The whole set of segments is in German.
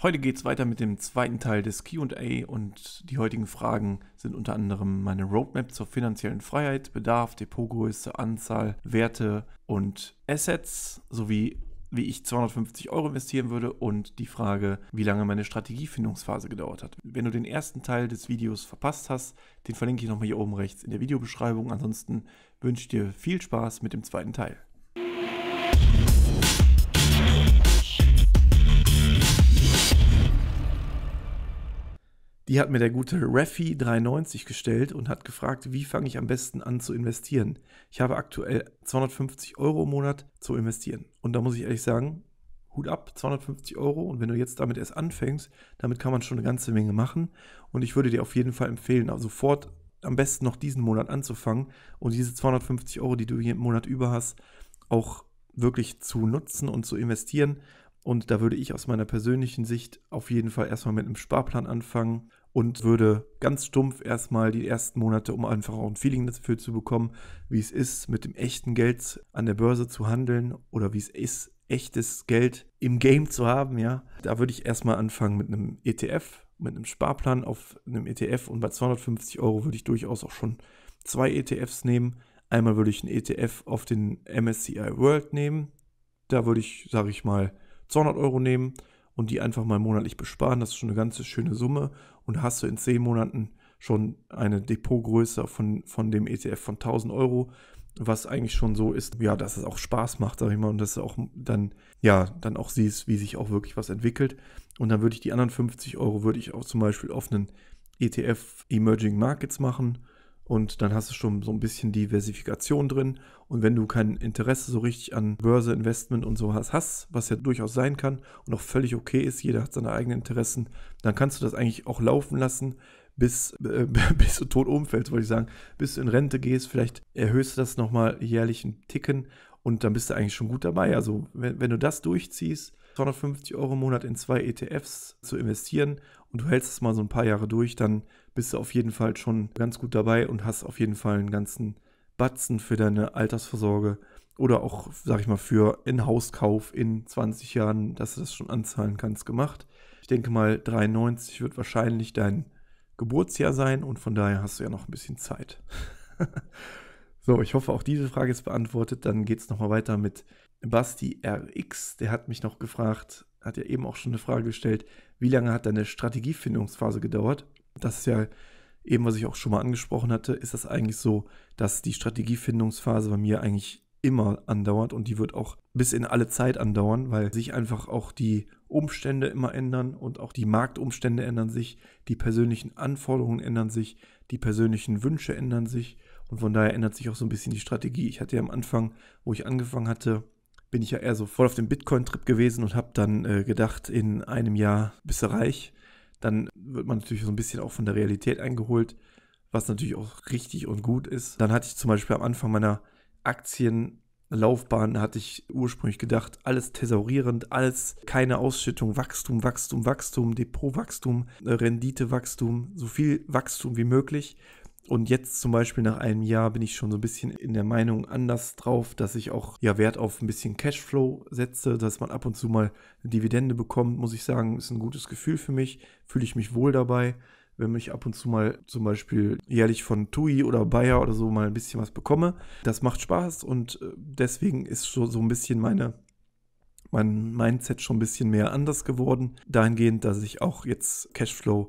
Heute geht es weiter mit dem zweiten Teil des QA und die heutigen Fragen sind unter anderem meine Roadmap zur finanziellen Freiheit, Bedarf, Depotgröße, Anzahl, Werte und Assets sowie wie ich 250 Euro investieren würde und die Frage, wie lange meine Strategiefindungsphase gedauert hat. Wenn du den ersten Teil des Videos verpasst hast, den verlinke ich nochmal hier oben rechts in der Videobeschreibung. Ansonsten wünsche ich dir viel Spaß mit dem zweiten Teil. Die hat mir der gute Refi93 gestellt und hat gefragt, wie fange ich am besten an zu investieren. Ich habe aktuell 250 Euro im Monat zu investieren. Und da muss ich ehrlich sagen, Hut ab, 250 Euro. Und wenn du jetzt damit erst anfängst, damit kann man schon eine ganze Menge machen. Und ich würde dir auf jeden Fall empfehlen, also sofort am besten noch diesen Monat anzufangen und diese 250 Euro, die du hier im Monat über hast, auch wirklich zu nutzen und zu investieren und da würde ich aus meiner persönlichen Sicht auf jeden Fall erstmal mit einem Sparplan anfangen und würde ganz stumpf erstmal die ersten Monate, um einfach auch ein Feeling dafür zu bekommen, wie es ist, mit dem echten Geld an der Börse zu handeln oder wie es ist, echtes Geld im Game zu haben, ja. Da würde ich erstmal anfangen mit einem ETF, mit einem Sparplan auf einem ETF und bei 250 Euro würde ich durchaus auch schon zwei ETFs nehmen. Einmal würde ich einen ETF auf den MSCI World nehmen. Da würde ich, sage ich mal, 200 Euro nehmen und die einfach mal monatlich besparen. Das ist schon eine ganze schöne Summe und hast du in 10 Monaten schon eine Depotgröße von, von dem ETF von 1000 Euro, was eigentlich schon so ist, ja, dass es auch Spaß macht, sag ich mal, und dass du auch dann, ja, dann auch siehst, wie sich auch wirklich was entwickelt. Und dann würde ich die anderen 50 Euro, würde ich auch zum Beispiel auf einen ETF Emerging Markets machen und dann hast du schon so ein bisschen Diversifikation drin. Und wenn du kein Interesse so richtig an Börse, Investment und so hast, hast, was ja durchaus sein kann und auch völlig okay ist, jeder hat seine eigenen Interessen, dann kannst du das eigentlich auch laufen lassen, bis, äh, bis du tot umfällst, würde ich sagen. Bis du in Rente gehst, vielleicht erhöhst du das nochmal jährlich einen Ticken und dann bist du eigentlich schon gut dabei. Also wenn, wenn du das durchziehst, 250 Euro im Monat in zwei ETFs zu investieren und du hältst es mal so ein paar Jahre durch, dann bist du auf jeden Fall schon ganz gut dabei und hast auf jeden Fall einen ganzen Batzen für deine Altersvorsorge oder auch, sag ich mal, für einen Hauskauf in 20 Jahren, dass du das schon anzahlen kannst, gemacht. Ich denke mal, 93 wird wahrscheinlich dein Geburtsjahr sein und von daher hast du ja noch ein bisschen Zeit. so, ich hoffe, auch diese Frage ist beantwortet. Dann geht es nochmal weiter mit Basti RX. Der hat mich noch gefragt, hat ja eben auch schon eine Frage gestellt, wie lange hat deine Strategiefindungsphase gedauert? das ist ja eben, was ich auch schon mal angesprochen hatte, ist das eigentlich so, dass die Strategiefindungsphase bei mir eigentlich immer andauert und die wird auch bis in alle Zeit andauern, weil sich einfach auch die Umstände immer ändern und auch die Marktumstände ändern sich, die persönlichen Anforderungen ändern sich, die persönlichen Wünsche ändern sich und von daher ändert sich auch so ein bisschen die Strategie. Ich hatte ja am Anfang, wo ich angefangen hatte, bin ich ja eher so voll auf dem Bitcoin-Trip gewesen und habe dann äh, gedacht, in einem Jahr bist du reich dann wird man natürlich so ein bisschen auch von der Realität eingeholt, was natürlich auch richtig und gut ist. Dann hatte ich zum Beispiel am Anfang meiner Aktienlaufbahn hatte ich ursprünglich gedacht, alles thesaurierend, alles keine Ausschüttung, Wachstum, Wachstum, Wachstum, Depotwachstum, äh, Renditewachstum, so viel Wachstum wie möglich. Und jetzt zum Beispiel nach einem Jahr bin ich schon so ein bisschen in der Meinung anders drauf, dass ich auch ja Wert auf ein bisschen Cashflow setze, dass man ab und zu mal eine Dividende bekommt, muss ich sagen, ist ein gutes Gefühl für mich, fühle ich mich wohl dabei. Wenn ich ab und zu mal zum Beispiel jährlich von TUI oder Bayer oder so mal ein bisschen was bekomme, das macht Spaß und äh, deswegen ist so, so ein bisschen meine, mein Mindset schon ein bisschen mehr anders geworden. Dahingehend, dass ich auch jetzt Cashflow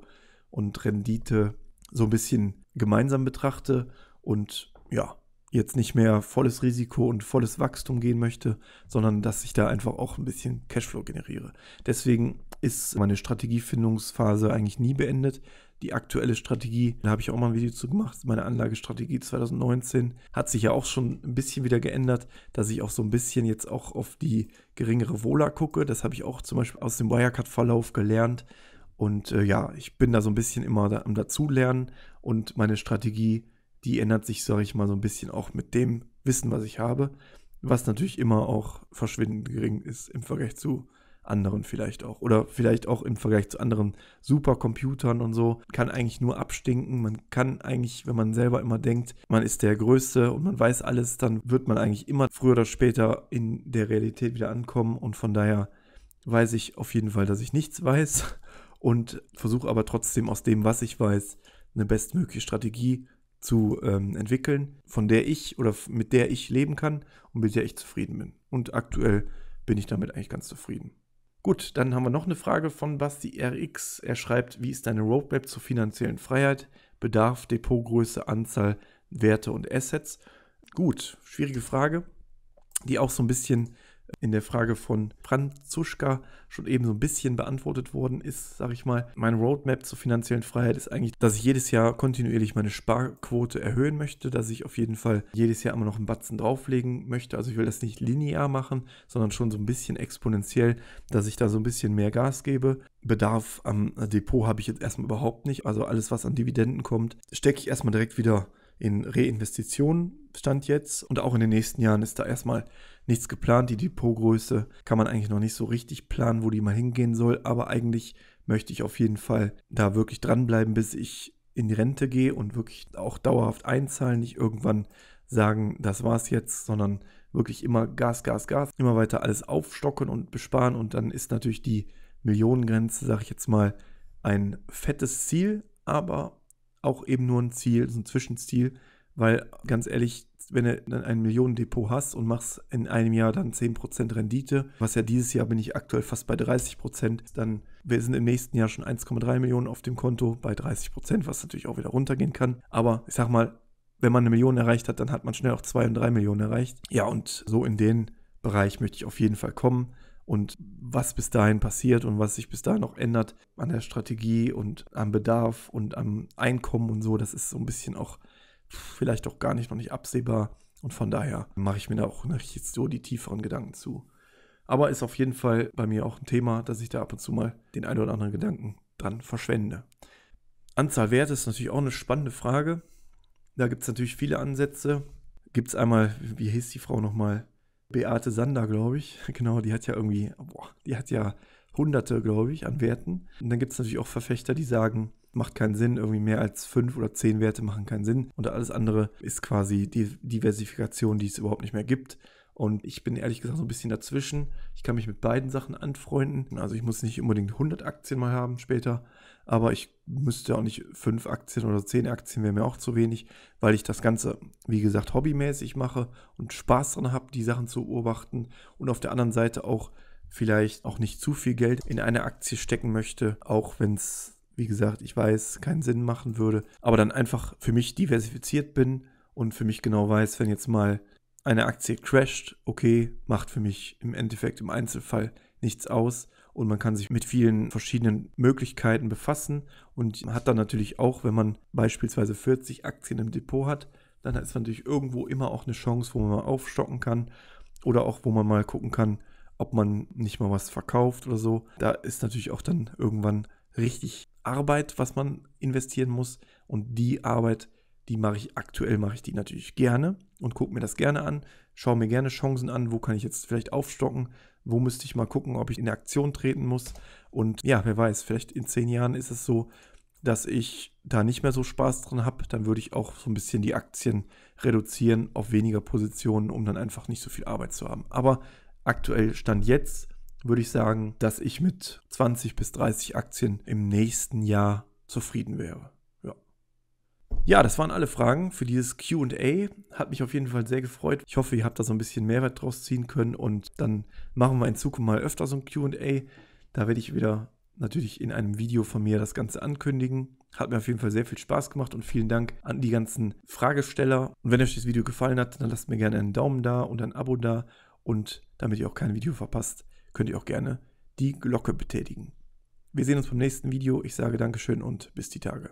und Rendite so ein bisschen gemeinsam betrachte und ja, jetzt nicht mehr volles Risiko und volles Wachstum gehen möchte, sondern dass ich da einfach auch ein bisschen Cashflow generiere. Deswegen ist meine Strategiefindungsphase eigentlich nie beendet. Die aktuelle Strategie, da habe ich auch mal ein Video zu gemacht, meine Anlagestrategie 2019 hat sich ja auch schon ein bisschen wieder geändert, dass ich auch so ein bisschen jetzt auch auf die geringere Vola gucke. Das habe ich auch zum Beispiel aus dem Wirecard-Verlauf gelernt. Und äh, ja, ich bin da so ein bisschen immer da, am Dazulernen und meine Strategie, die ändert sich, sage ich mal, so ein bisschen auch mit dem Wissen, was ich habe, was natürlich immer auch verschwindend gering ist im Vergleich zu anderen vielleicht auch. Oder vielleicht auch im Vergleich zu anderen Supercomputern und so. Kann eigentlich nur abstinken. Man kann eigentlich, wenn man selber immer denkt, man ist der Größte und man weiß alles, dann wird man eigentlich immer früher oder später in der Realität wieder ankommen. Und von daher weiß ich auf jeden Fall, dass ich nichts weiß und versuche aber trotzdem aus dem, was ich weiß, eine bestmögliche Strategie zu ähm, entwickeln, von der ich oder mit der ich leben kann und mit der ich zufrieden bin. Und aktuell bin ich damit eigentlich ganz zufrieden. Gut, dann haben wir noch eine Frage von Basti RX. Er schreibt, wie ist deine Roadmap zur finanziellen Freiheit? Bedarf, Depotgröße, Anzahl, Werte und Assets? Gut, schwierige Frage, die auch so ein bisschen in der Frage von Franzuschka schon eben so ein bisschen beantwortet worden ist, sage ich mal. Mein Roadmap zur finanziellen Freiheit ist eigentlich, dass ich jedes Jahr kontinuierlich meine Sparquote erhöhen möchte, dass ich auf jeden Fall jedes Jahr immer noch einen Batzen drauflegen möchte. Also ich will das nicht linear machen, sondern schon so ein bisschen exponentiell, dass ich da so ein bisschen mehr Gas gebe. Bedarf am Depot habe ich jetzt erstmal überhaupt nicht. Also alles, was an Dividenden kommt, stecke ich erstmal direkt wieder in Reinvestitionen stand jetzt und auch in den nächsten Jahren ist da erstmal nichts geplant. Die Depotgröße kann man eigentlich noch nicht so richtig planen, wo die mal hingehen soll, aber eigentlich möchte ich auf jeden Fall da wirklich dranbleiben, bis ich in die Rente gehe und wirklich auch dauerhaft einzahlen, nicht irgendwann sagen, das war's jetzt, sondern wirklich immer Gas, Gas, Gas, immer weiter alles aufstocken und besparen und dann ist natürlich die Millionengrenze, sage ich jetzt mal, ein fettes Ziel, aber auch eben nur ein Ziel, so ein Zwischenziel, weil ganz ehrlich, wenn du dann ein Millionendepot hast und machst in einem Jahr dann 10% Rendite, was ja dieses Jahr bin ich aktuell fast bei 30%, dann wir sind im nächsten Jahr schon 1,3 Millionen auf dem Konto bei 30%, was natürlich auch wieder runtergehen kann. Aber ich sag mal, wenn man eine Million erreicht hat, dann hat man schnell auch 2 und 3 Millionen erreicht. Ja, und so in den Bereich möchte ich auf jeden Fall kommen und was bis dahin passiert und was sich bis dahin noch ändert an der Strategie und am Bedarf und am Einkommen und so, das ist so ein bisschen auch vielleicht auch gar nicht noch nicht absehbar. Und von daher mache ich mir da auch nicht jetzt so die tieferen Gedanken zu. Aber ist auf jeden Fall bei mir auch ein Thema, dass ich da ab und zu mal den einen oder anderen Gedanken dran verschwende. Anzahl Werte ist natürlich auch eine spannende Frage. Da gibt es natürlich viele Ansätze. Gibt es einmal, wie hieß die Frau nochmal? Beate Sander, glaube ich. Genau, die hat ja irgendwie, boah, die hat ja Hunderte, glaube ich, an Werten. Und dann gibt es natürlich auch Verfechter, die sagen, macht keinen Sinn, irgendwie mehr als fünf oder zehn Werte machen keinen Sinn. Und alles andere ist quasi die Diversifikation, die es überhaupt nicht mehr gibt. Und ich bin ehrlich gesagt so ein bisschen dazwischen. Ich kann mich mit beiden Sachen anfreunden. Also ich muss nicht unbedingt 100 Aktien mal haben später, aber ich müsste auch nicht fünf Aktien oder zehn Aktien wäre mir auch zu wenig, weil ich das Ganze, wie gesagt, hobbymäßig mache und Spaß dran habe, die Sachen zu beobachten und auf der anderen Seite auch vielleicht auch nicht zu viel Geld in eine Aktie stecken möchte, auch wenn es, wie gesagt, ich weiß, keinen Sinn machen würde, aber dann einfach für mich diversifiziert bin und für mich genau weiß, wenn jetzt mal eine Aktie crasht, okay, macht für mich im Endeffekt im Einzelfall nichts aus und man kann sich mit vielen verschiedenen Möglichkeiten befassen und hat dann natürlich auch, wenn man beispielsweise 40 Aktien im Depot hat, dann ist natürlich irgendwo immer auch eine Chance, wo man mal aufstocken kann oder auch wo man mal gucken kann, ob man nicht mal was verkauft oder so. Da ist natürlich auch dann irgendwann richtig Arbeit, was man investieren muss und die Arbeit, die mache ich aktuell, mache ich die natürlich gerne und gucke mir das gerne an, schaue mir gerne Chancen an, wo kann ich jetzt vielleicht aufstocken, wo müsste ich mal gucken, ob ich in Aktion treten muss. Und ja, wer weiß, vielleicht in zehn Jahren ist es so, dass ich da nicht mehr so Spaß dran habe, dann würde ich auch so ein bisschen die Aktien reduzieren auf weniger Positionen, um dann einfach nicht so viel Arbeit zu haben. Aber aktuell stand jetzt würde ich sagen, dass ich mit 20 bis 30 Aktien im nächsten Jahr zufrieden wäre. Ja, das waren alle Fragen für dieses QA. Hat mich auf jeden Fall sehr gefreut. Ich hoffe, ihr habt da so ein bisschen Mehrwert draus ziehen können und dann machen wir in Zukunft mal öfter so ein QA. Da werde ich wieder natürlich in einem Video von mir das Ganze ankündigen. Hat mir auf jeden Fall sehr viel Spaß gemacht und vielen Dank an die ganzen Fragesteller. Und wenn euch das Video gefallen hat, dann lasst mir gerne einen Daumen da und ein Abo da. Und damit ihr auch kein Video verpasst, könnt ihr auch gerne die Glocke betätigen. Wir sehen uns beim nächsten Video. Ich sage Dankeschön und bis die Tage.